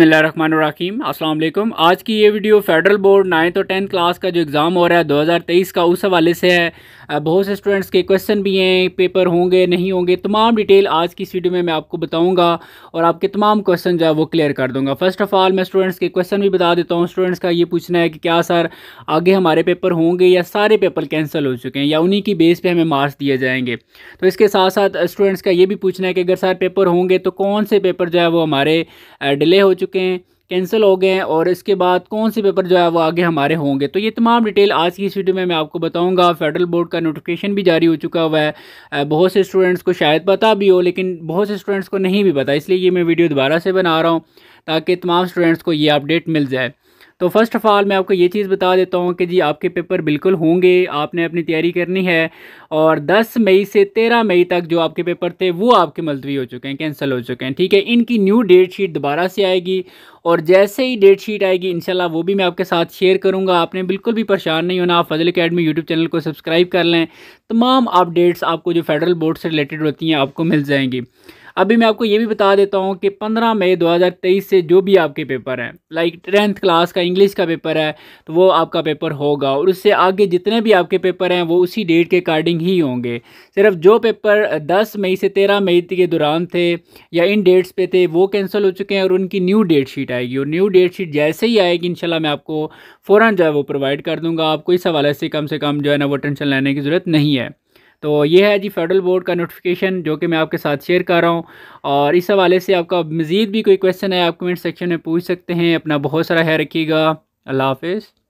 बसमीम अल्लाम आज की ये वीडियो फेडरल बोर्ड नाइन्थ और टेंथ क्लास का जो एग्ज़ाम हो रहा है 2023 का उस हवाले से है बहुत से स्टूडेंट्स के क्वेश्चन भी हैं पेपर होंगे नहीं होंगे तमाम डिटेल आज की इस वीडियो में मैं आपको बताऊंगा और आपके तमाम क्वेश्चन जो है वो क्लियर कर दूंगा फर्स्ट ऑफ़ ऑल मैं स्टूडेंट्स के क्वेश्चन भी बता देता हूँ स्टूडेंट्स का ये पूछना है कि क्या सर आगे हमारे पेपर होंगे या सारे पेपर कैंसिल हो चुके हैं या उन्हीं की बेस पर हमें मार्क्स दिए जाएंगे तो इसके साथ साथ स्टूडेंट्स का ये भी पूछना है कि अगर सर पेपर होंगे तो कौन से पेपर जो है वो हमारे डिले हो चुके हैं कैंसिल हो गए हैं और इसके बाद कौन से पेपर जो है वो आगे हमारे होंगे तो ये तमाम डिटेल आज की इस वीडियो में मैं आपको बताऊंगा फेडरल बोर्ड का नोटिफिकेशन भी जारी हो चुका हुआ है बहुत से स्टूडेंट्स को शायद पता भी हो लेकिन बहुत से स्टूडेंट्स को नहीं भी पता इसलिए ये मैं वीडियो दोबारा से बना रहा हूँ ताकि तमाम स्टूडेंट्स को ये अपडेट मिल जाए तो फर्स्ट ऑफ़ ऑल मैं आपको ये चीज़ बता देता हूँ कि जी आपके पेपर बिल्कुल होंगे आपने अपनी तैयारी करनी है और 10 मई से 13 मई तक जो आपके पेपर थे वो आपके मलतवी हो चुके हैं कैंसिल हो चुके हैं ठीक है इनकी न्यू डेट शीट दोबारा से आएगी और जैसे ही डेट शीट आएगी इनशाला वो भी मैं आपके साथ शेयर करूँगा आपने बिल्कुल भी परेशान नहीं होना आप फजल अकेडमी यूट्यूब चैनल को सब्सक्राइब कर लें तमाम अपडेट्स आपको जो फेडरल बोर्ड से रिलेटेड होती हैं आपको मिल जाएंगी अभी मैं आपको ये भी बता देता हूँ कि 15 मई 2023 से जो भी आपके पेपर हैं लाइक टेंथ क्लास का इंग्लिश का पेपर है तो वो आपका पेपर होगा और उससे आगे जितने भी आपके पेपर हैं वो उसी डेट के अकॉर्डिंग ही होंगे सिर्फ जो पेपर दस मई से तेरह मई के दौरान थे या इन डेट्स पर थे वो कैंसिल हो चुके हैं और उनकी न्यू डेट शीट आएगी और न्यू डेट शीट जैसे ही आएगी इन मैं आपको फ़ौरन जो है वो प्रोवाइड कर दूँगा आपको इस हवाले से कम से कम जो है ना वो टेंशन लेने की ज़रूरत नहीं है तो ये है जी फेडरल बोर्ड का नोटिफिकेशन जो कि मैं आपके साथ शेयर कर रहा हूँ और इस हवाले से आपका मज़ीद भी कोई क्वेश्चन है आप कमेंट सेक्शन में पूछ सकते हैं अपना बहुत सारा है रखिएगा अल्लाह हाफिज़